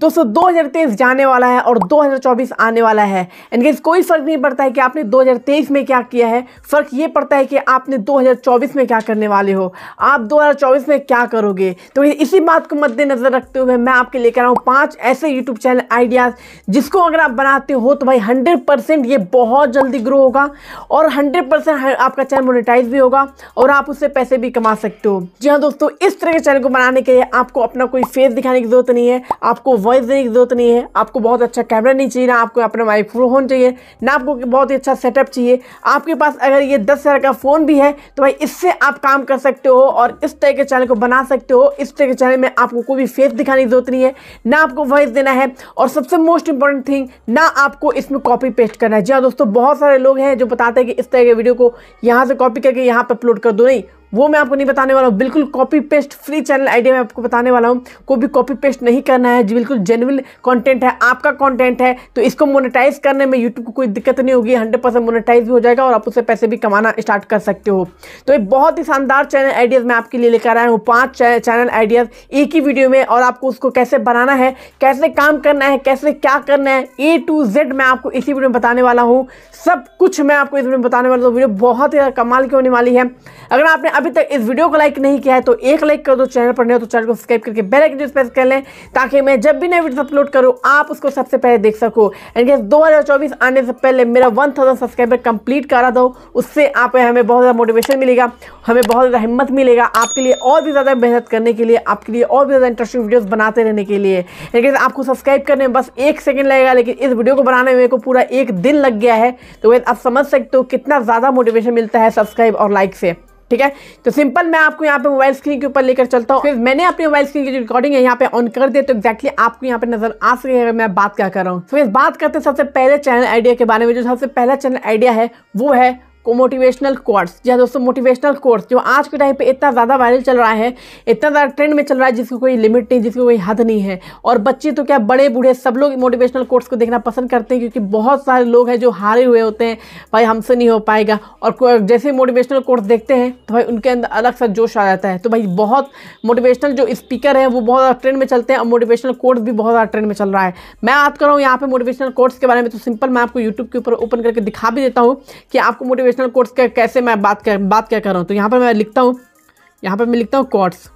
दोस्तों दो हज़ार तेईस जाने वाला है और दो हज़ार चौबीस आने वाला है गेस कोई फ़र्क नहीं पड़ता है कि आपने दो हज़ार तेईस में क्या किया है फ़र्क ये पड़ता है कि आपने दो हज़ार चौबीस में क्या करने वाले हो आप दो हज़ार चौबीस में क्या करोगे तो इसी बात को मद्देनज़र रखते हुए मैं आपके लेकर आऊँ पाँच ऐसे यूट्यूब चैनल आइडियाज़ जिसको अगर आप बनाते हो तो भाई हंड्रेड ये बहुत जल्दी ग्रो होगा और हंड्रेड आपका चैनल मोनिटाइज भी होगा और आप उससे पैसे भी कमा सकते हो जी हाँ दोस्तों इस तरह के चैनल को बनाने के लिए आपको अपना कोई फेस दिखाने की ज़रूरत नहीं है आपको वॉइस देने की जरूरत नहीं है आपको बहुत अच्छा कैमरा नहीं चाहिए ना आपको अपना माइक्रोफोन चाहिए ना आपको बहुत ही अच्छा सेटअप चाहिए आपके पास अगर ये दस हज़ार का फ़ोन भी है तो भाई इससे आप काम कर सकते हो और इस तरह के चैनल को बना सकते हो इस तरह के चैनल में आपको कोई भी फेस दिखाने की जरूरत नहीं है ना आपको वॉइस देना है और सबसे मोस्ट इंपॉर्टेंट थिंग ना आपको इसमें कॉपी पेस्ट करना है जी हाँ दोस्तों बहुत सारे लोग हैं जो बताते हैं कि इस तरह के वीडियो को यहाँ से कॉपी करके यहाँ पर अपलोड कर दो नहीं वो मैं आपको नहीं बताने वाला हूँ बिल्कुल copy paste free channel idea मैं आपको बताने वाला हूँ कोई भी कॉपी पेस्ट नहीं करना है जो बिल्कुल जेनविन कंटेंट है आपका कंटेंट है तो इसको मोनेटाइज करने में यूट्यूब को कोई दिक्कत नहीं होगी हंड्रेड परसेंट मोनेटाइज भी हो जाएगा और आप उससे पैसे भी कमाना स्टार्ट कर सकते हो तो एक बहुत ही शानदार चैनल आइडियाज़ मैं आपके लिए लेकर आया हूँ पाँच चैनल आइडियाज़ एक ही वीडियो में और आपको उसको कैसे बनाना है कैसे काम करना है कैसे क्या करना है ए टू जेड मैं आपको इसी वीडियो में बताने वाला हूँ सब कुछ मैं आपको इस वीडियो में बताने वाला हूँ वीडियो बहुत ही कमाल की होने वाली है अगर आपने अभी तक इस वीडियो को लाइक नहीं किया है तो एक लाइक कर दो चैनल पर नहीं हो तो चैनल को सब्सक्राइब करके बेल आइकन प्रेस कर लें ताकि मैं जब भी नए वीडियो अपलोड करूँ आप उसको सबसे पहले देख सको इनकेस दो हज़ार चौबीस आने से पहले मेरा वन थाउजेंड सब्सक्राइबर कंप्लीट करा दो उससे आप हमें बहुत ज़्यादा मोटिवेशन मिलेगा हमें बहुत ज़्यादा हिम्मत मिलेगा आपके लिए और भी ज़्यादा मेहनत करने के लिए आपके लिए और भी ज़्यादा इंटरेस्टिंग वीडियोज़ बनाते रहने के लिए लेकिन आपको सब्सक्राइब करने में बस एक सेकेंड लगेगा लेकिन इस वीडियो को बनाने में को पूरा एक दिन लग गया है तो वैसे आप समझ सकते हो कितना ज़्यादा मोटिवेशन मिलता है सब्सक्राइब और लाइक से ठीक है तो सिंपल मैं आपको यहाँ पे मोबाइल स्क्रीन के ऊपर लेकर चलता हूँ फिर मैंने अपनी मोबाइल स्क्रीन की जो रिकॉर्डिंग है यहाँ पे ऑन कर दिया तो एक्जैक्टली आपको यहाँ पे नजर आ सके अगर मैं बात क्या कर रहा हूँ तो फिर बात करते हैं सबसे पहले चैनल आइडिया के बारे में जो सबसे पहला चैनल आइडिया है वो है को मोटिवेशनल कोर्स जी हाँ दोस्तों मोटिवेशनल कोर्स जो आज के टाइम पे इतना ज़्यादा वायरल चल रहा है इतना ज़्यादा ट्रेंड में चल रहा है जिसको कोई लिमिट नहीं जिसकी कोई हद नहीं है और बच्चे तो क्या बड़े बूढ़े सब लोग मोटिवेशनल कोर्स को देखना पसंद करते हैं क्योंकि बहुत सारे लोग हैं जो हारे हुए होते हैं भाई हमसे नहीं हो पाएगा और जैसे मोटिवेशनल कोर्स देखते हैं तो भाई उनके अंदर अलग सा जोश आ जाता है तो भाई बहुत मोटिवेशनल जो स्पीकर है वो बहुत ज़्यादा ट्रेंड में चलते हैं और मोटिवेशनल कोर्स भी बहुत ज़्यादा ट्रेंड में चल रहा है मैं बात कर रहा हूँ यहाँ पर मोटिवेशनल कोर्स के बारे में तो सिंपल मैं आपको यूट्यूब के ऊपर ओपन करके दिखा भी देता हूँ कि आपको मोटिवेशन मोटिवेशनल कोर्ट्स का कैसे मैं बात कर बात क्या कर रहा हूँ तो यहाँ पर मैं लिखता हूँ यहाँ पर मैं लिखता हूँ कोर्ट्स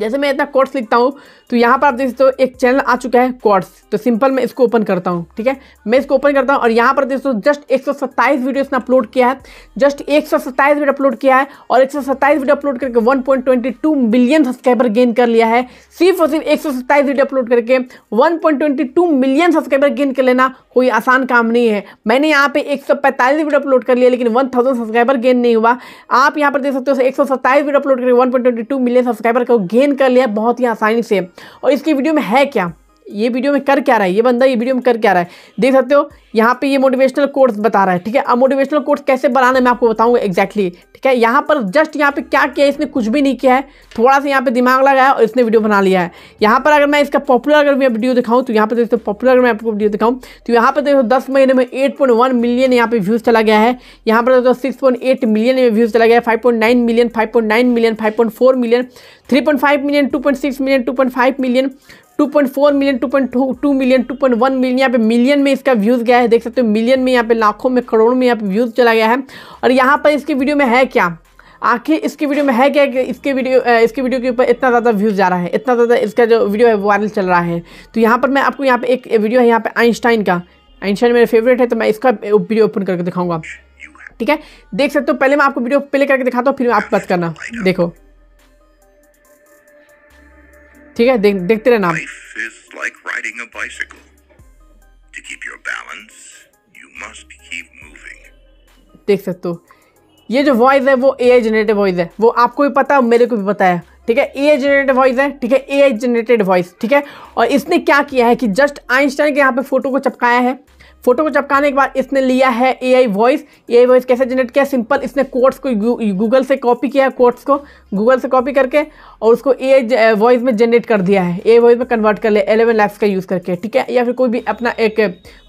जैसे मैं इतना कोर्ट्स लिखता हूँ तो यहाँ पर आप देख सकते हो एक चैनल आ चुका है कोर्ट्स तो सिंपल मैं इसको ओपन करता हूँ ठीक है मैं इसको ओपन करता हूँ और यहाँ पर देख सकते हो जस्ट एक सौ सत्ताईस वीडियो इसने अपलोड किया है जस्ट एक सौ सत्ताईस वीडियो अपलोड किया है और एक सौ सत्ताईस वीडियो अपलोड करके one point twenty two million subscriber gain कर लिया है सिर्फ और सिर्फ एक सौ सत्ताईस वीडियो अपलोड करके one point twenty two million subscriber gain कर लेना कोई आसान काम नहीं है मैंने यहाँ पे एक सौ पैंतालीस वीडियो अपलोड कर लिया लेकिन वन थाउजेंड सब्सक्राइबर गेन नहीं हुआ आप यहाँ पर देख सकते हो एक सौ सत्ताईस वीडियो अपलोड करके one point twenty two million subscriber को गेन एक्सप्लेन कर लिया बहुत ही आसानी से और इसकी वीडियो में है क्या ये वीडियो में कर क्या रहा है ये बंदा ये वीडियो में कर क्या रहा है देख सकते हो यहाँ पे ये मोटिवेशनल कोर्स बता रहा है ठीक है अब मोटिवेशनल कोर्स कैसे बनाना मैं आपको बताऊंगा एग्जैक्टली ठीक है यहाँ पर जस्ट यहाँ पे क्या किया इसने कुछ भी नहीं किया है थोड़ा सा यहाँ पे दिमाग लगाया और इसने वीडियो बना लिया है यहाँ पर अगर मैं इसका पॉपुलर अगर मैं वीडियो दिखाऊँ तो यहाँ पर देखो पॉपुलर अगर मैं आपको वीडियो दिखाऊँ तो यहाँ पर देखो दस महीने में एट मिलियन यहाँ पे व्यूज़ चला गया है यहाँ पर देखो सिक्स मिलियन व्यूज़ चला गया है five million five million five million three million two million two million 2.4 million 2.2 million 2.1 million यहाँ पे मिलियन में इसका व्यूज़ गया है देख सकते हो मिलियन में यहाँ पे लाखों में करोड़ों में यहाँ पे व्यूज़ चला गया है और यहाँ पर इसकी वीडियो में है क्या आखिर इसकी वीडियो में है क्या कि इसके वीडियो इसके वीडियो के ऊपर इतना ज़्यादा व्यूज़ जा रहा है इतना ज़्यादा इसका जो वीडियो है वायरल चल रहा है तो यहाँ पर मैं आपको यहाँ पर एक वीडियो है यहाँ पर आइंस्टाइन का आइंस्टाइन मेरा फेवरेट है तो मैं इसका वीडियो ओपन करके दिखाऊंगा ठीक है देख सकते हो पहले मैं आपको वीडियो प्ले करके दिखाता हूँ फिर आप बात करना देखो ठीक है देखते रहना देख सकते हो ये जो वॉइस है वो ए आई जनरेटेड वॉइस है वो आपको भी पता है मेरे को भी पता है ठीक है ए आई जनरेटेड वॉइस है ठीक है ए आई जनरेटेड वॉइस ठीक है और इसने क्या किया है कि जस्ट आइंस्टाइन के यहाँ पे फोटो को चपकाया है फोटो को चपकाने के बाद इसने लिया है A I voice A I voice कैसे जनरेट किया सिंपल इसने कोड्स को गूगल से कॉपी किया है कोड्स को गूगल से कॉपी करके और उसको ए आई वॉइस में जनरेट कर दिया है ए आई वॉइस में कन्वर्ट कर लिया एलेवन लैक्स का यूज़ करके ठीक है या फिर कोई भी अपना एक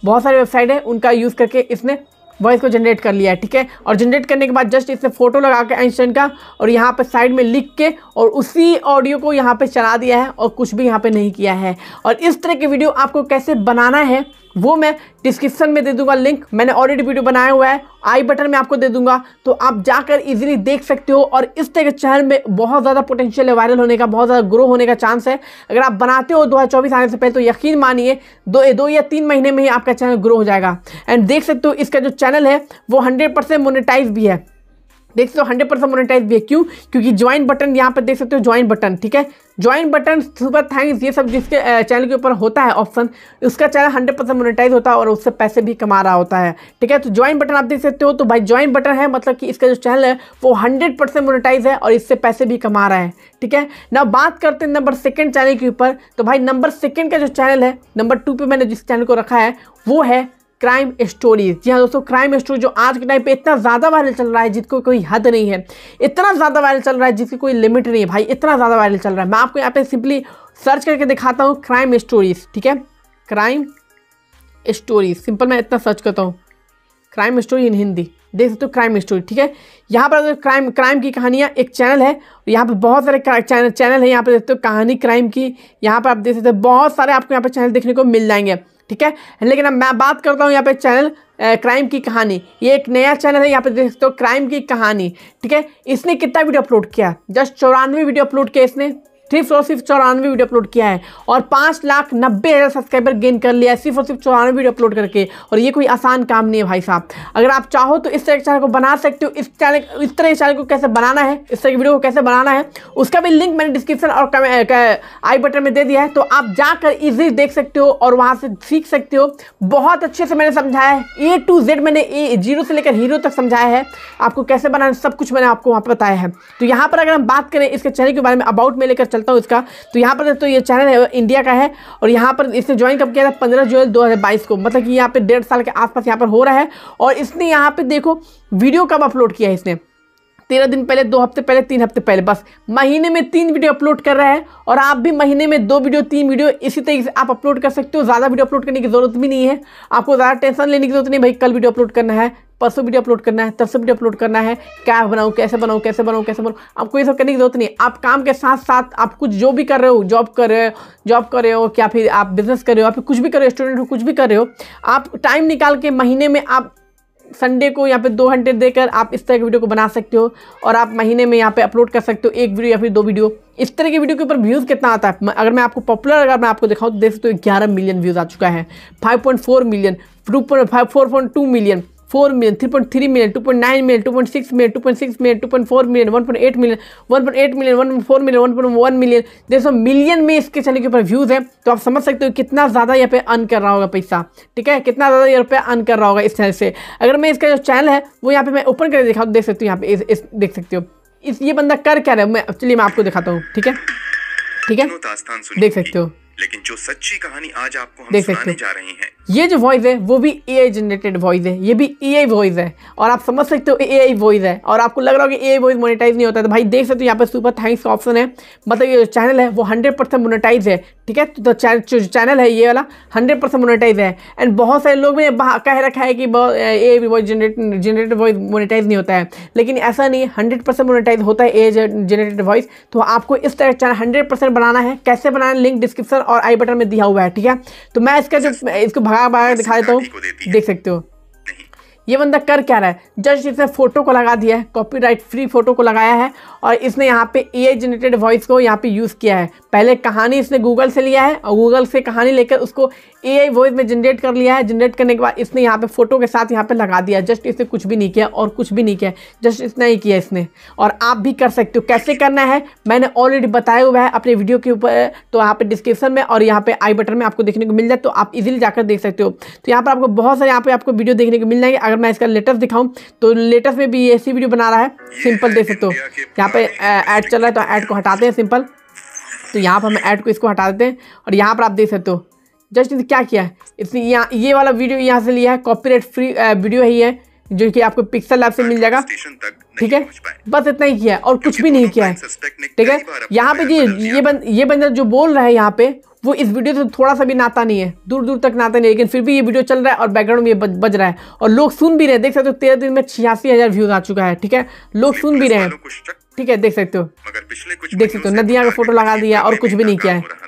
बहुत सारे वेबसाइट है उनका यूज़ करके इसने वॉइस को जनरेट कर लिया है ठीक है और जनरेट करने के बाद जस्ट इसने फोटो लगा के आइंस्टाइन का और यहाँ पर साइड में लिख के और उसी ऑडियो को यहाँ पर चला दिया है और कुछ भी यहाँ पर नहीं किया है और इस तरह की वीडियो आपको कैसे बनाना है वो मैं डिस्क्रिप्शन में दे दूंगा लिंक मैंने ऑलरेडी वीडियो बनाया हुआ है आई बटन में आपको दे दूंगा तो आप जाकर इजीली देख सकते हो और इस तरह के चैनल में बहुत ज़्यादा पोटेंशियल है वायरल होने का बहुत ज़्यादा ग्रो होने का चांस है अगर आप बनाते हो 2024 आने से पहले तो यकीन मानिए दो दो या तीन महीने में ही आपका चैनल ग्रो हो जाएगा एंड देख सकते हो इसका जो चैनल है वो हंड्रेड परसेंट मोनिटाइज भी है देख सकते हो हंड्रेड परसेंट मोनिटाइज भी है क्यों क्योंकि ज्वाइन बटन यहाँ पर देख सकते हो ज्वाइन बटन ठीक है ज्वाइन बटन सुपर थैंक्स ये सब जिसके चैनल के ऊपर होता है ऑप्शन उसका चैनल हंड्रेड परसेंट मोनिटाइज होता है और उससे पैसे भी कमा रहा होता है ठीक है तो ज्वाइन बटन आप देख सकते हो तो भाई ज्वाइन बटन है मतलब कि इसका जो चैनल है वो हंड्रेड परसेंट मोनिटाइज है और इससे पैसे भी कमा रहा है ठीक है ना बात करते हैं नंबर सेकेंड चैनल के ऊपर तो भाई नंबर सेकेंड का जो चैनल है नंबर टू पर मैंने जिस चैनल को रखा है वो है क्राइम स्टोरीज जी हाँ दोस्तों क्राइम स्टोरी जो आज के टाइम पे इतना ज़्यादा वायरल चल रहा है जिसको कोई हद नहीं है इतना ज़्यादा वायरल चल रहा है जिसकी कोई लिमिट नहीं है भाई इतना ज़्यादा वायरल चल रहा है मैं आपको यहाँ पे सिंपली सर्च करके दिखाता हूँ क्राइम स्टोरीज ठीक है क्राइम स्टोरीज सिंपल मैं इतना सर्च करता हूँ क्राइम स्टोरी इन हिंदी देख सकते हो क्राइम स्टोरी ठीक है यहाँ पर क्राइम क्राइम की कहानियाँ एक चैनल है यहाँ पर बहुत सारे चैनल चैनल है यहाँ पर देखते हो कहानी क्राइम की यहाँ पर आप देख सकते हो बहुत सारे आपको यहाँ पर चैनल देखने को मिल जाएंगे ठीक है लेकिन अब मैं बात करता हूँ यहाँ पे चैनल क्राइम की कहानी ये एक नया चैनल है यहाँ पे देख सकते हो क्राइम की कहानी ठीक है इसने कितना वीडियो अपलोड किया जस्ट चौरानवे वीडियो अपलोड किया इसने सिर्फ और सिर्फ चौरानवे वीडियो अपलोड किया है और पाँच लाख नब्बे हज़ार सब्सक्राइबर गेन कर लिया है सिर्फ और सिर्फ चौरानवे वीडियो अपलोड करके और ये कोई आसान काम नहीं है भाई साहब अगर आप चाहो तो इस तरह के चैनल को बना सकते हो इस चैनल इस तरह के चैनल को कैसे बनाना है इस तरह की वीडियो को कैसे बनाना है उसका भी लिंक मैंने डिस्क्रिप्शन और आई बटन में दे दिया है तो आप जाकर ईजिली देख सकते हो और वहाँ से सीख सकते हो बहुत अच्छे से मैंने समझाया है ए टू जेड मैंने ए जीरो से लेकर हीरो तक समझाया है आपको कैसे बनाना सब कुछ मैंने आपको वहाँ पर बताया है तो यहाँ पर अगर हम बात करें इसके चैनल के बारे में अबाउट में लेकर चलता हूँ इसका तो यहाँ पर तो ये चैनल है इंडिया का है और यहाँ पर इसने ज्वाइन कब किया था पंद्रह जुलाई दो को मतलब कि यहाँ पर डेढ़ साल के आसपास यहाँ पर हो रहा है और इसने यहाँ पर देखो वीडियो कब अपलोड किया है इसने तेरह दिन पहले दो हफ्ते पहले तीन हफ्ते पहले बस महीने में तीन वीडियो अपलोड कर रहा है और आप भी महीने में दो वीडियो तीन वीडियो इसी तरीके से आप अपलोड कर सकते हो ज़्यादा वीडियो अपलोड करने की जरूरत भी नहीं है आपको ज़्यादा टेंशन लेने की जरूरत नहीं भाई कल वीडियो अपलोड करना है परसों वीडियो अपलोड करना है तरसों वीडियो अपलोड करना है क्या बनाऊँ कैसे बनाऊँ कैसे बनाऊँ कैसे बनाऊँ आपको ये सब करने की जरूरत नहीं आप काम के साथ साथ आप कुछ जो भी कर रहे हो जॉब कर रहे हो जॉब कर रहे हो या फिर आप बिजनेस कर रहे हो आप कुछ भी कर रहे हो स्टूडेंट हो कुछ भी कर रहे हो आप टाइम निकाल के महीने में आप संडे को यहाँ पे दो घंटे देकर आप इस तरह की वीडियो को बना सकते हो और आप महीने में यहाँ पे अपलोड कर सकते हो एक वीडियो या फिर दो वीडियो इस तरह की वीडियो के ऊपर व्यूज़ कितना आता है अगर मैं आपको पॉपुलर अगर मैं आपको दिखाऊँ तो देख सकते हो ग्यारह मिलियन व्यूज़ आ चुका है five point four million two point five four point two million four million three point three million two point nine million two point six million two point six million two point four million one point eight million one point eight million one point four million one point one million जैसे million में इसके channel के ऊपर views है तो आप समझ सकते हो कितना ज़्यादा यहाँ पे अर्न कर रहा होगा पैसा ठीक है कितना ज़्यादा यहाँ पे अर्न कर रहा होगा इस चैनल से अगर मैं इसका जो चैनल है वो यहाँ पे मैं ओपन करके दिखाऊँ देख सकती हूँ यहाँ पे इस, इस देख सकती हो इस ये बंदा कर क्या रहा है मैं चलिए मैं आपको दिखाता हूँ ठीक है ठीक है देख सकते हो लेकिन जो सच्ची कहानी आज आपको देख सकते जा रही है ये जो वॉइस है वो भी ए जनरेटेड वॉइस है ये भी ए आई वॉइस है और आप समझ सकते हो ए आई वॉइस है और आपको लग रहा हो कि ए वॉइस मोनेटाइज नहीं होता है तो भाई देख सकते हो यहाँ पर सुपर थैंक्स का ऑप्शन है मतलब ये जो चैनल है वो हंड्रेड परसेंट मोनेटाइज है ठीक है तो जो चैनल है ये वाला हंड्रेड परसेंट मोनेटाइज है एंड बहुत सारे लोग ने कह रखा है कि A voice generated voice monetize नहीं होता है लेकिन ऐसा नहीं है हंड्रेड परसेंट मोनिटाइज होता है ए जनरेटेड वॉइस तो आपको इस तरह चैनल हंड्रेड परसेंट बनाना है कैसे बनाना है लिंक डिस्क्रिप्शन और आई बटन में दिया हुआ है ठीक है तो मैं इसका जो इसको भगा लगाया बाया दिखाए तो देख सकते हो ये बंदा कर क्या रहा है जस्ट इसने फोटो को लगा दिया है कॉपीराइट फ्री फोटो को लगाया है और इसने यहाँ पे ए जनरेटेड वॉइस को यहाँ पे यूज़ किया है पहले कहानी इसने गूगल से लिया है और गूगल से कहानी लेकर उसको ए आई वॉइस में जनरेट कर लिया है जनरेट करने के बाद इसने यहाँ पे फोटो के साथ यहाँ पे लगा दिया जस्ट इसने कुछ भी नहीं किया और कुछ भी नहीं किया जस्ट इतना ही किया इसने और आप भी कर सकते हो कैसे करना है मैंने ऑलरेडी बताया हुआ है अपने वीडियो के ऊपर तो यहाँ पे डिस्क्रिप्शन में और यहाँ पे आई बटन में आपको देखने को मिल जाए तो आप इजिली जाकर देख सकते हो तो यहाँ पर आपको बहुत सारे यहाँ पे आपको वीडियो देखने को मिल जाएंगे अगर मैं इसका लेटेस्ट दिखाऊँ तो लेटेस्ट में भी ऐसी वीडियो बना रहा है सिंपल देख सकते हो यहाँ पे ऐड चल रहा है तो ऐड को हटाते हैं सिंपल तो यहाँ पर हम ऐड को इसको हटा देते हैं और यहाँ पर आप देख सकते हो जस्ट क्या किया है इसने यहाँ ये वाला वीडियो यहाँ से लिया है कॉपीराइट फ्री वीडियो ही है जो कि आपको पिक्सल लैब से मिल जाएगा ठीक है बस इतना ही किया है और कुछ भी नहीं किया है ठीक है यहाँ पे जी ये बंद ये बंदा जो बोल रहा है यहाँ पे वो इस वीडियो से थोड़ा सा भी नाता नहीं है दूर दूर तक नाता नहीं है लेकिन फिर भी ये वीडियो चल रहा है और बैकग्राउंड में ये बज, बज रहा है और लोग सुन भी रहे हैं देख सकते हो तेरह दिन में छियासी हज़ार व्यूज आ चुका है ठीक है लोग सुन भी रहे हैं ठीक है देख सकते हो देख सकते हो नदियाँ का फोटो लगा दिया और कुछ भी नहीं किया है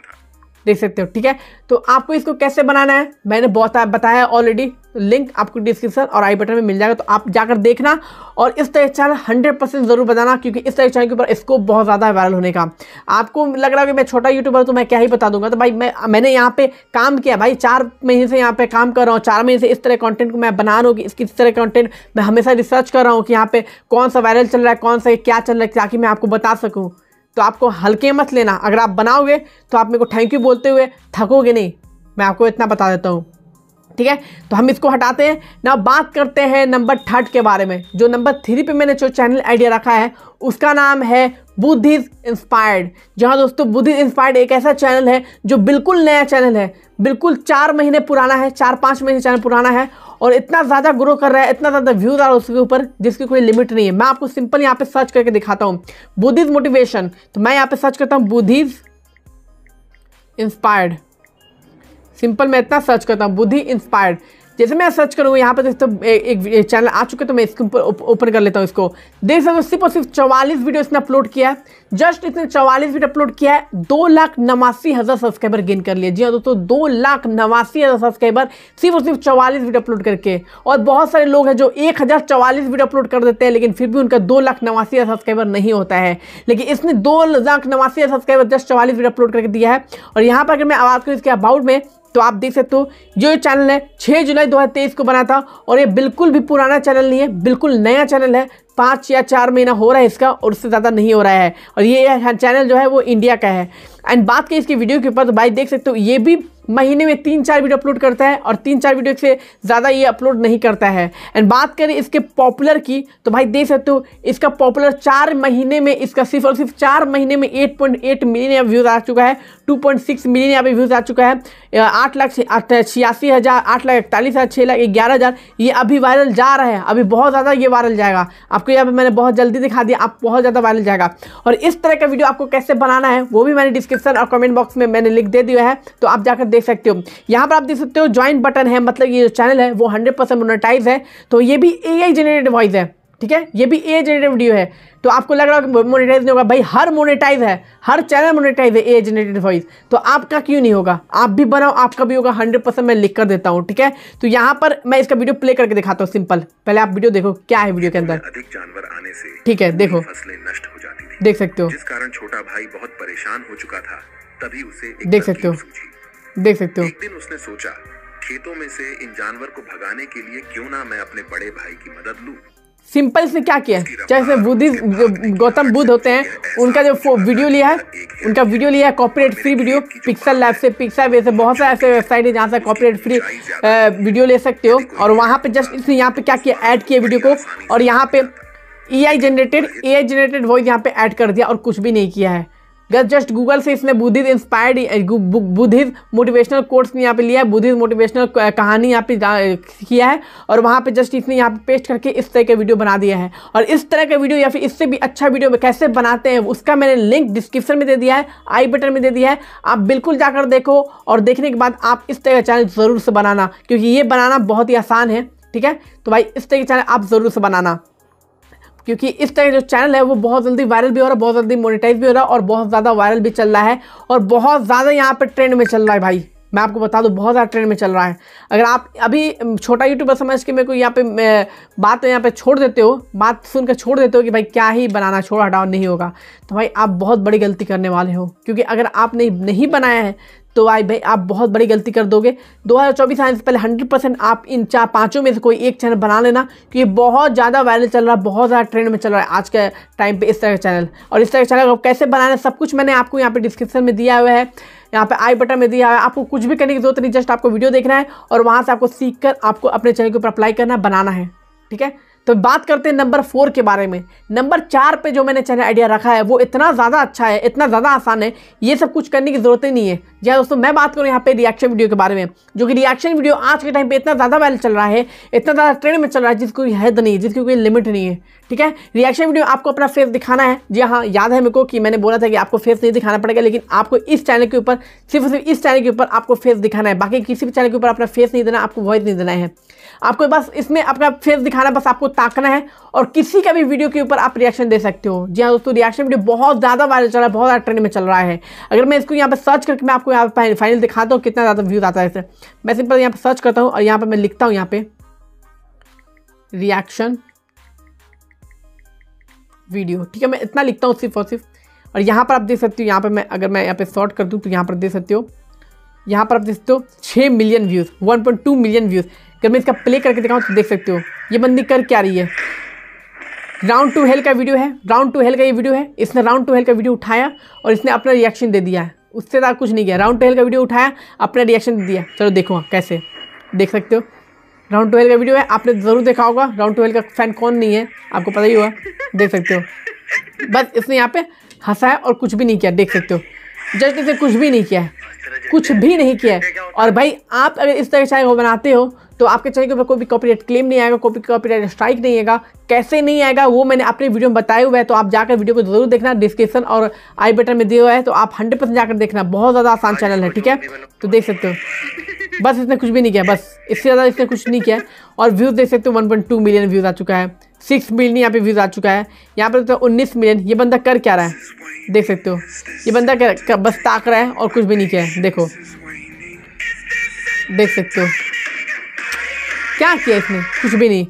देख सकते हो ठीक है तो आपको इसको कैसे बनाना है मैंने बहुत बताया ऑलरेडी लिंक तो आपको डिस्क्रिप्शन और आई बटन में मिल जाएगा तो आप जाकर देखना और इस तरह चैनल हंड्रेड परसेंट ज़रूर बताना क्योंकि इस तरह चैनल के ऊपर स्कोप बहुत ज़्यादा है वायरल होने का आपको लग रहा है कि मैं छोटा यूट्यूबर तो मैं क्या ही बता दूंगा तो भाई मैं मैंने यहाँ पे काम किया भाई चार महीने से यहाँ पे काम कर रहा हूँ चार महीने से इस तरह कॉन्टेंट को मैं बना रहा हूँ कि इसकी इस तरह कॉन्टेंट मैं हमेशा रिसर्च कर रहा हूँ कि यहाँ पे कौन सा वायरल चल रहा है कौन सा क्या चल रहा है ताकि मैं आपको बता सकूँ तो आपको हल्के मत लेना अगर आप बनाओगे तो आप मेरे को थैंक यू बोलते हुए थकोगे नहीं मैं आपको इतना बता देता हूँ ठीक है तो हम इसको हटाते हैं ना बात करते हैं नंबर थर्ड के बारे में जो नंबर थ्री पे मैंने जो चैनल आइडिया रखा है उसका नाम है बुद्धिज इंस्पायर्ड जहाँ दोस्तों बुद्धिज इंस्पायर्ड एक ऐसा चैनल है जो बिल्कुल नया चैनल है बिल्कुल चार महीने पुराना है चार पाँच महीने चैनल पुराना है और इतना ज़्यादा ग्रो कर रहा है इतना ज़्यादा व्यूज़ आ रहा है उसके ऊपर जिसकी कोई लिमिट नहीं है मैं आपको सिंपल यहाँ पे सर्च करके दिखाता हूँ बुद्धिज मोटिवेशन तो मैं यहाँ पे सर्च करता हूँ बुद्धिज इंस्पायर्ड सिंपल मैं इतना सर्च करता हूँ बुद्धि इंस्पायर्ड जैसे मैं सर्च करूँ यहाँ पर दोस्तों एक, चैनल आ चुके तो मैं इसके ऊपर ओपन कर लेता हूँ इसको देख सकते हो सिर्फ और सिर्फ चवालीस वीडियो इसने अपलोड किया है जस्ट इसने चौवालीस वीडियो अपलोड किया है दो लाख नवासी हज़ार सब्सक्राइबर गेन कर लिए जी हाँ दोस्तों दो लाख नवासी हज़ार सब्सक्राइबर सिर्फ और सिर्फ चौवालीस वीडियो अपलोड करके और बहुत सारे लोग हैं जो एक हज़ार चौवालीस वीडियो अपलोड कर देते हैं लेकिन फिर भी उनका दो लाख नवासी हज़ार सब्सक्राइबर नहीं होता है लेकिन इसने दो लाख नवासी हज़ार सब्सक्राइबर जस्ट चौवालीस वीडियो अपलोड करके दिया है और यहाँ पर अगर मैं आवाज़ करूँ इसके अबाउट में तो आप देख सकते हो ये चैनल है 6 जुलाई 2023 को बना था और ये बिल्कुल भी पुराना चैनल नहीं है बिल्कुल नया चैनल है पाँच या चार महीना हो रहा है इसका और उससे ज़्यादा नहीं हो रहा है और ये चैनल जो है वो इंडिया का है एंड बात करें इसकी वीडियो के ऊपर तो भाई देख सकते हो ये भी महीने में तीन चार वीडियो अपलोड करता है और तीन चार वीडियो से ज़्यादा ये अपलोड नहीं करता है एंड बात करें इसके पॉपुलर की तो भाई देख सकते हो इसका पॉपुलर चार महीने में इसका सिर्फ और सिर्फ चार महीने में 8.8 मिलियन या व्यूज़ आ चुका है 2.6 मिलियन यहाँ व्यूज़ आ चुका है आठ लाख छियासी हज़ार आठ लाख इकतालीस हज़ार छः लाख ग्यारह हज़ार ये अभी वायरल जा रहा है अभी बहुत ज़्यादा ये वायरल जाएगा आप आपको यहाँ पर मैंने बहुत जल्दी दिखा दिया आप बहुत ज़्यादा वायरल जाएगा और इस तरह का वीडियो आपको कैसे बनाना है वो भी मैंने डिस्क्रिप्शन और कमेंट बॉक्स में मैंने लिख दे दिया है तो आप जाकर देख सकते हो यहाँ पर आप देख सकते हो ज्वाइन बटन है मतलब ये जो चैनल है वो हंड्रेड परसेंट है तो ये भी ए जनरेटेड वॉइस है ठीक है ये भी ए जनरेटेड वीडियो है तो आपको लग रहा होगा मोनेटाइज नहीं होगा भाई हर मोनेटाइज है हर चैनल मोनेटाइज है ए जनरेटेड वॉइस तो आपका क्यों नहीं होगा आप भी बनाओ आपका भी होगा हंड्रेड परसेंट मैं लिख कर देता हूँ ठीक है तो यहाँ पर मैं इसका वीडियो प्ले करके दिखाता हूँ सिंपल पहले आप वीडियो देखो क्या है वीडियो के अंदर अधिक जानवर आने से ठीक है देखो फसलें नष्ट हो जाती थी देख सकते हो जिस कारण छोटा भाई बहुत परेशान हो चुका था तभी उसे देख सकते हो देख सकते हो एक दिन उसने सोचा खेतों में से इन जानवर को भगाने के लिए क्यों ना मैं अपने बड़े भाई की मदद लूं सिंपल से क्या किया जैसे बुद्धिस्ट गौतम बुद्ध होते हैं उनका जो वीडियो लिया है उनका वीडियो लिया है copyright free video pixel lab से पिक्सल वे से बहुत सारे ऐसे वेबसाइट है जहाँ से कॉपरेट फ्री वीडियो ले सकते हो और वहाँ पे जस्ट इसने यहाँ पे क्या किया ऐड किया वीडियो को और यहाँ पे A generated A I generated voice यहाँ पे ऐड कर दिया और कुछ भी नहीं किया है जस्ट गूगल से इसने Buddhist inspired Buddhist motivational course यहाँ पे लिया है बुद्धिज मोटिवेशनल कहानी यहाँ पे eh, किया है और वहाँ पे जस्ट इसने यहाँ पे पेस्ट करके इस तरह के वीडियो बना दिया है और इस तरह के वीडियो या फिर इससे भी अच्छा वीडियो कैसे बनाते हैं उसका मैंने लिंक डिस्क्रिप्शन में दे दिया है आई बटन में दे दिया है आप बिल्कुल जाकर देखो और देखने के बाद आप इस तरह का चैनल ज़रूर से बनाना क्योंकि ये बनाना बहुत ही आसान है ठीक है तो भाई इस तरह के चैनल आप ज़रूर से बनाना क्योंकि इस तरह जो चैनल है वो बहुत जल्दी वायरल भी हो रहा है बहुत जल्दी मोनिटाइज भी हो रहा है और बहुत ज़्यादा वायरल भी चल रहा है और बहुत ज़्यादा यहाँ पर ट्रेंड में चल रहा है भाई मैं आपको बता दूं बहुत ज़्यादा ट्रेंड में चल रहा है अगर आप अभी छोटा यूट्यूबर समझ के मेरे को यहाँ पे बात यहाँ पे छोड़ देते हो बात सुन छोड़ देते हो कि भाई क्या ही बनाना छोड़ हटाओ नहीं होगा तो भाई आप बहुत बड़ी गलती करने वाले हो क्योंकि अगर आपने नहीं बनाया है तो भाई भाई आप बहुत बड़ी गलती कर दोगे 2024 आने से पहले 100 परसेंट आप इन चार पांचों में से कोई एक चैनल बना लेना क्योंकि बहुत ज़्यादा वायरल चल रहा है बहुत ज़्यादा ट्रेंड में चल रहा है आज के टाइम पे इस तरह का चैनल और इस तरह का चैनल कैसे बनाना है सब कुछ मैंने आपको यहाँ पे डिस्क्रिप्शन में दिया हुआ है यहाँ पे आई बटन में दिया है आपको कुछ भी करने की जरूरत नहीं जस्ट आपको वीडियो देखना है और वहाँ से आपको सीख कर आपको अपने चैनल के ऊपर अप्लाई करना बनाना है ठीक है तो बात करते हैं नंबर फोर के बारे में नंबर चार पे जो मैंने चैनल आइडिया रखा है वो इतना ज़्यादा अच्छा है इतना ज़्यादा आसान है ये सब कुछ करने की ज़रूरत ही नहीं है जहाँ दोस्तों मैं बात करूँ यहाँ पे रिएक्शन वीडियो के बारे में जो कि रिएक्शन वीडियो आज के टाइम पर इतना ज़्यादा वायरल चल रहा है इतना ज़्यादा ट्रेंड में चल रहा है जिसकी कोई हद नहीं है जिसकी कोई लिमिट नहीं है ठीक है रिएक्शन वीडियो आपको अपना फेस दिखाना है जी हाँ याद है मेरे को कि मैंने बोला था कि आपको फेस नहीं दिखाना पड़ेगा लेकिन आपको इस चैनल के ऊपर सिर्फ सिर्फ इस चैनल के ऊपर आपको फेस दिखाना है बाकी किसी भी चैनल के ऊपर अपना फेस नहीं देना आपको वॉइस नहीं देना है आपको बस इसमें अपना फेस दिखाना बस आपको ताकना है और किसी का भी वीडियो के ऊपर आप रिएक्शन दे सकते हो जी हाँ दोस्तों रिएक्शन वीडियो बहुत ज़्यादा वायरल चल रहा है बहुत ज़्यादा ट्रेंड में चल रहा है अगर मैं इसको यहाँ पर सर्च करके मैं आपको यहाँ पर फाइनल दिखाता हूँ कितना ज़्यादा व्यूज़ आता है इसे मैं सिंपल यहाँ पर सर्च करता हूँ और यहाँ पर मैं लिखता हूँ यहाँ पर रिएक्शन वीडियो ठीक है मैं इतना लिखता हूँ सिर्फ और सिर्फ और यहाँ पर आप देख सकते हो यहाँ पर मैं अगर मैं यहाँ पर शॉर्ट कर दूँ तो यहाँ पर देख सकते हो यहाँ पर आप देख सकते हो छः million views one point two million views अगर मैं इसका प्ले करके दिखाऊँ तो देख सकते हो ये बंदी कर क्या रही है राउंड टू हेल का वीडियो है राउंड टू हेल का ये वीडियो है इसने राउंड टू हेल का वीडियो उठाया और इसने अपना रिएक्शन दे दिया है उससे ज़्यादा कुछ नहीं किया राउंड टू हेल का वीडियो उठाया अपना रिएक्शन दे दिया चलो देखो कैसे देख सकते हो राउंड ट्वेल्व का वीडियो है आपने ज़रूर देखा होगा राउंड ट्वेल्व का फैन कौन नहीं है आपको पता ही हुआ देख सकते हो बस इसने यहाँ पे हंसा है और कुछ भी नहीं किया देख सकते हो जस्ट इसने कुछ भी नहीं किया है कुछ भी नहीं किया है और भाई आप अगर इस तरह चाय वो बनाते हो तो आपके चैनल के ऊपर कोई भी कॉपीराइट क्लेम नहीं आएगा कोई भी कॉपीराइट स्ट्राइक नहीं आएगा कैसे नहीं आएगा वो मैंने अपने वीडियो में बताया हुआ है तो आप जाकर वीडियो को जरूर देखना डिस्क्रिप्शन और आई बटन में दिया हुआ है तो आप हंड्रेड जाकर देखना बहुत ज़्यादा आसान चैनल है ठीक है तो देख सकते हो बस इसने कुछ भी नहीं किया बस इससे ज़्यादा इसने कुछ नहीं किया और व्यूज़ देख सकते हो वन मिलियन व्यूज़ आ चुका है सिक्स मिलियन यहाँ पे व्यूज़ आ चुका है यहाँ पर तो उन्नीस मिलियन ये बंदा कर क्या रहा है देख सकते हो ये बंदा कर, कर बस ताक रहा है और कुछ भी नहीं किया है देखो देख सकते हो क्या किया इसने कुछ भी नहीं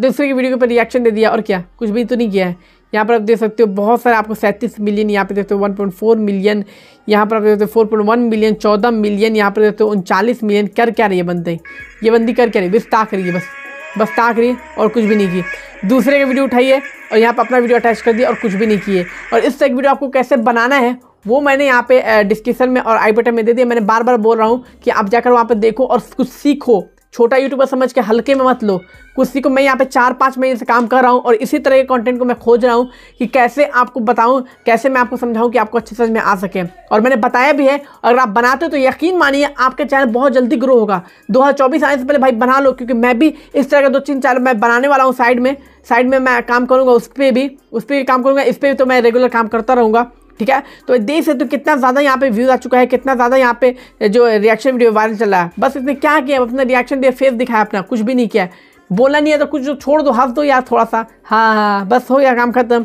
दूसरे की वीडियो के ऊपर रिएक्शन दे दिया और क्या कुछ भी तो नहीं किया है यहाँ पर आप देख सकते हो बहुत सारे आपको सैंतीस मिलियन यहाँ पे देखते हो 1.4 मिलियन यहाँ पर आप देखते हो 4.1 मिलियन 14 मिलियन यहाँ पर देखते हो उनचालीस मिलियन कर क्या रही है बंदे ये बंदी कर क्या रही बस ताक रही है बस बस ताक रही और कुछ भी नहीं की दूसरे का वीडियो उठाइए और यहाँ पर अपना वीडियो अटैच कर दिया और कुछ भी नहीं किए और इस तरह की वीडियो आपको कैसे बनाना है वो मैंने यहाँ पे डिस्क्रिप्शन में और आई बटन में दे दिया मैंने बार बार बोल रहा हूँ कि आप जाकर वहाँ पर देखो और कुछ सीखो छोटा यूट्यूबर समझ के हल्के में मत लो कुछ को मैं यहाँ पे चार पाँच महीने से काम कर रहा हूँ और इसी तरह के कंटेंट को मैं खोज रहा हूँ कि कैसे आपको बताऊँ कैसे मैं आपको समझाऊँ कि आपको अच्छे समझ में आ सके और मैंने बताया भी है अगर आप बनाते हो तो यकीन मानिए आपका चैनल बहुत जल्दी ग्रो होगा दो आने से पहले भाई बना लो क्योंकि मैं भी इस तरह का दो तीन चैनल मैं बनाने वाला हूँ साइड में साइड में मैं काम करूँगा उस पर भी उस पर भी काम करूँगा इस पर भी तो मैं रेगुलर काम करता रहूँगा ठीक है तो देख सकते हो तो कितना ज़्यादा यहाँ पे व्यूज़ आ चुका है कितना ज़्यादा यहाँ पे जो रिएक्शन वीडियो वायरल चल रहा है बस इसने क्या किया अपना रिएक्शन दिया फेस दिखाया अपना कुछ भी नहीं किया बोला नहीं है तो कुछ छोड़ दो हंस दो यार थोड़ा सा हाँ हाँ बस हो गया काम खत्म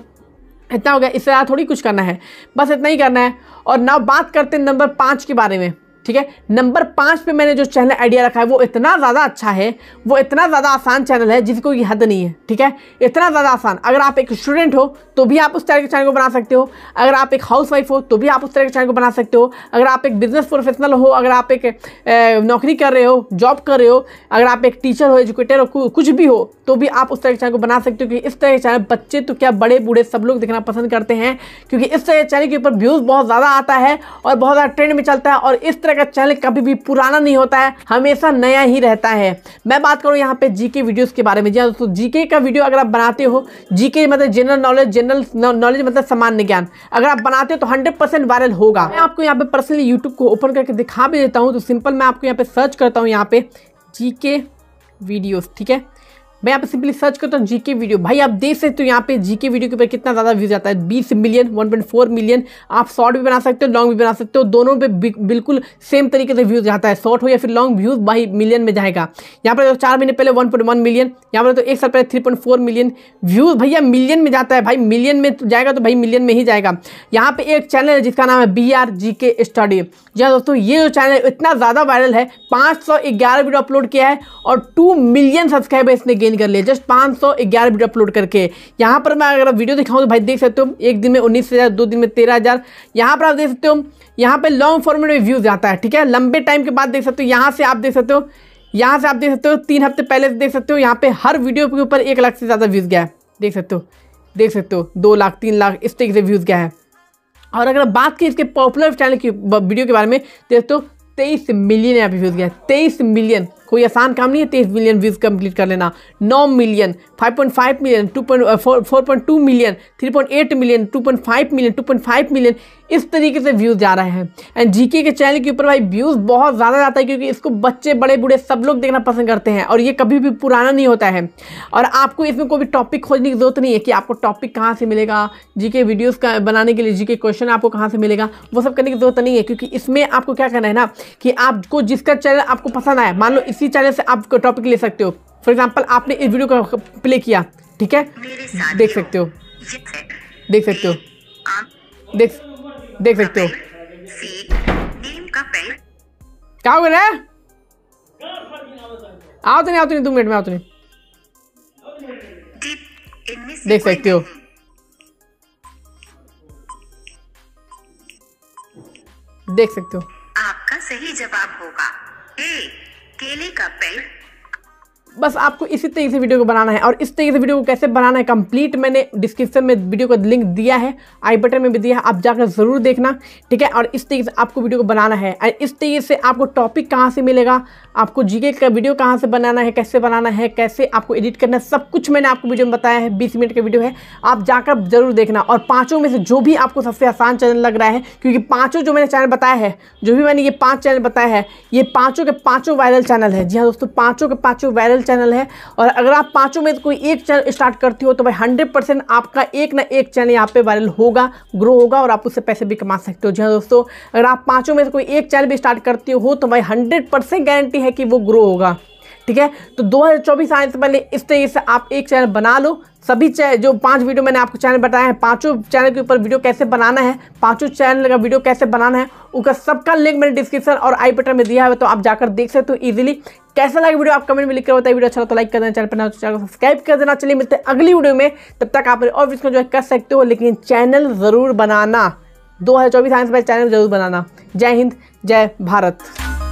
इतना हो गया इससे थोड़ी कुछ करना है बस इतना ही करना है और ना बात करते हैं नंबर पाँच के बारे में ठीक है नंबर पाँच पे मैंने जो चैनल आइडिया रखा है वो इतना ज़्यादा अच्छा है वो इतना ज़्यादा आसान चैनल है जिसको की हद नहीं है ठीक है इतना ज़्यादा आसान अगर आप एक स्टूडेंट हो तो भी आप उस तरह के चैनल को बना सकते हो अगर आप एक हाउस वाइफ हो तो भी आप उस तरह के चैनल को बना सकते हो अगर आप एक बिजनेस प्रोफेशनल हो अगर आप एक नौकरी कर रहे हो जॉब कर रहे हो अगर आप एक टीचर हो एजुकेटर हो कुछ भी हो तो भी आप उस तरह के चैनल को बना सकते हो क्योंकि इस तरह के चैनल बच्चे तो क्या बड़े बूढ़े सब लोग देखना पसंद करते हैं क्योंकि इस तरह के चैनल के ऊपर व्यूज़ बहुत ज़्यादा आता है और बहुत ज़्यादा ट्रेंड में चलता है और इस तरह का चैनल कभी भी पुराना नहीं होता है हमेशा नया ही रहता है मैं बात करूँ यहाँ पे जीके वीडियोस के बारे में जी हाँ दोस्तों जीके का वीडियो अगर आप बनाते हो जीके मतलब जनरल नॉलेज जनरल नॉलेज मतलब सामान्य ज्ञान अगर आप बनाते हो तो हंड्रेड वायरल होगा मैं आपको यहाँ पे पर्सनली यूट्यूब को ओपन करके दिखा भी देता हूँ तो सिंपल मैं आपको यहाँ पे सर्च करता हूँ यहाँ पे जी वीडियोस ठीक है मैं यहाँ पे सिंपली सर्च करता हूँ जीके वीडियो भाई आप देख सकते हो यहाँ पे जीके वीडियो के ऊपर कितना ज़्यादा व्यूज आता है 20 मिलियन 1.4 मिलियन आप शॉर्ट भी बना सकते हो लॉन्ग भी बना सकते हो दोनों पे बिल्कुल सेम तरीके से व्यूज आता है शॉर्ट हो या फिर लॉन्ग व्यूज भाई मिलियन में जाएगा यहाँ पर तो चार महीने पहले वन मिलियन यहाँ पर तो एक साल पहले थ्री मिलियन व्यूज भैया मिलियन में जाता है भाई मिलियन में तो जाएगा तो भाई मिलियन में ही जाएगा यहाँ पे एक चैनल है जिसका नाम है बी आर जी के स्टडी जी दोस्तों ये जो चैनल इतना ज़्यादा वायरल है पाँच वीडियो अपलोड किया है और टू मिलियन सब्सक्राइबर इसने गेन कर लिया जस्ट पाँच सौ ग्यारह वीडियो अपलोड करके यहाँ पर मैं अगर वीडियो दिखाऊँ तो भाई देख सकते हो एक दिन में उन्नीस हज़ार दो दिन में तेरह हज़ार यहाँ पर आप देख सकते हो यहाँ पे लॉन्ग फॉर्मेट में व्यूज़ आता है ठीक है लंबे टाइम के बाद देख सकते हो यहाँ से आप देख सकते हो यहाँ से आप देख सकते हो तीन हफ्ते पहले से देख सकते हो यहाँ पर हर वीडियो के ऊपर एक लाख से ज़्यादा व्यूज़ गया है देख सकते हो देख सकते हो दो लाख तीन लाख इस तरीके से व्यूज़ गया है और अगर बात की इसके पॉपुलर चैनल की वीडियो के बारे में तो देख सकते हो तेईस मिलियन यहाँ पे व्यूज़ गया है तेईस मिलियन कोई आसान काम नहीं है तेईस मिलियन व्यूज़ कंप्लीट कर लेना नौ million five point five million two point four point two million three point eight million two point five million two point five million इस तरीके से व्यूज़ जा रहे हैं एंड जीके के चैनल के ऊपर भाई व्यूज़ बहुत ज़्यादा जाता है क्योंकि इसको बच्चे बड़े बूढ़े सब लोग देखना पसंद करते हैं और ये कभी भी पुराना नहीं होता है और आपको इसमें कोई भी टॉपिक खोजने की ज़रूरत नहीं है कि आपको टॉपिक कहाँ से मिलेगा जी के वीडियोज़ का बनाने के लिए जी के क्वेश्चन आपको कहाँ से मिलेगा वो सब करने की ज़रूरत नहीं है क्योंकि इसमें आपको क्या करना है ना कि आपको जिसका चैनल आपको पसंद आया मान लो इसी चैनल से आप टॉपिक ले सकते हो फॉर एग्जाम्पल आपने इस वीडियो को प्ले किया ठीक है देख सकते हो देख सकते हो देख देख सकते हो क्या हो रहा है आओ तो नहीं आओ तो नहीं दो मिनट में आओ तो नहीं देख सकते हो देख सकते हो आपका सही जवाब होगा केले का पेड़ बस आपको इसी तरीके से वीडियो को बनाना है और इस तरीके से वीडियो को कैसे बनाना है कंप्लीट मैंने डिस्क्रिप्शन में वीडियो का लिंक दिया है आई बटन में भी दिया है आप जाकर ज़रूर देखना ठीक है और इस तरीके से आपको वीडियो को बनाना है और इस तरीके से आपको टॉपिक कहाँ से मिलेगा आपको जीके का वीडियो कहाँ से बनाना है कैसे बनाना है कैसे आपको एडिट करना है सब कुछ मैंने आपको वीडियो में बताया है बीस मिनट का वीडियो है आप जाकर ज़रूर देखना और पाँचों में से जो भी आपको सबसे आसान चैनल लग रहा है क्योंकि पाँचों जो मैंने चैनल बताया है जो भी मैंने ये पाँच चैनल बताया है ये पाँचों के पाँचों वायरल चैनल है जी हाँ दोस्तों पाँचों के पाँचों वायरल चैनल है और अगर आप पाँचों में कोई एक चैनल स्टार्ट करती हो तो भाई हंड्रेड परसेंट आपका एक ना एक चैनल यहाँ पे वायरल होगा ग्रो होगा और आप उससे पैसे भी कमा सकते हो जी हाँ दोस्तों अगर आप पाँचों में से कोई एक चैनल भी स्टार्ट करती हो तो भाई हंड्रेड गारंटी है कि वो ग्रो होगा ठीक है तो 2024 आने से पहले इस तरीके से आप एक चैनल बना लो सभी चैनल जो पांच वीडियो मैंने आपको चैनल बताया है पांचों चैनल के ऊपर वीडियो कैसे बनाना है पांचों चैनल का वीडियो कैसे बनाना है उनका सबका लिंक मैंने डिस्क्रिप्शन और आई बटन में दिया है तो आप जाकर देख सकते हो इजीली कैसा लगा वीडियो आप कमेंट में लिखकर बताइए वीडियो अच्छा तो लाइक कर देना चैनल पर ना तो चैनल को सब्सक्राइब कर देना चलिए मिलते हैं अगली वीडियो में तब तक आप और इसको जो है कर सकते हो लेकिन चैनल ज़रूर बनाना दो हज़ार चौबीस आने से पहले चैनल ज़रूर बनाना जय हिंद जय भारत